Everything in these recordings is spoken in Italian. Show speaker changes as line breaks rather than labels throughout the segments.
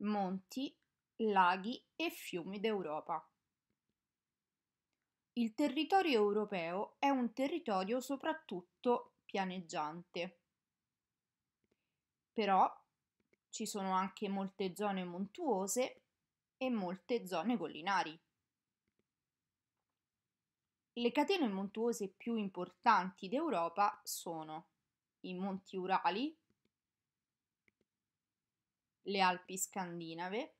monti, laghi e fiumi d'Europa. Il territorio europeo è un territorio soprattutto pianeggiante. Però ci sono anche molte zone montuose e molte zone collinari. Le catene montuose più importanti d'Europa sono i Monti Urali, le Alpi scandinave,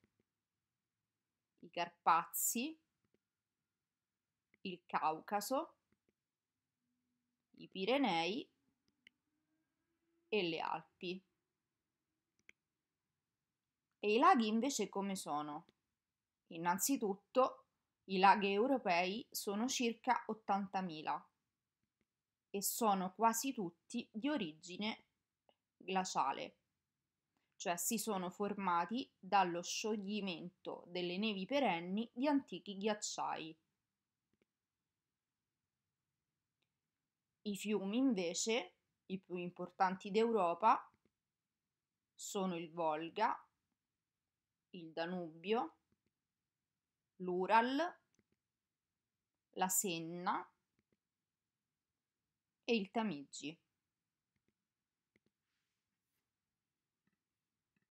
i Carpazi, il Caucaso, i Pirenei e le Alpi. E i laghi invece come sono? Innanzitutto i laghi europei sono circa 80.000 e sono quasi tutti di origine glaciale cioè si sono formati dallo scioglimento delle nevi perenni di antichi ghiacciai. I fiumi invece, i più importanti d'Europa, sono il Volga, il Danubio, l'Ural, la Senna e il Tamigi.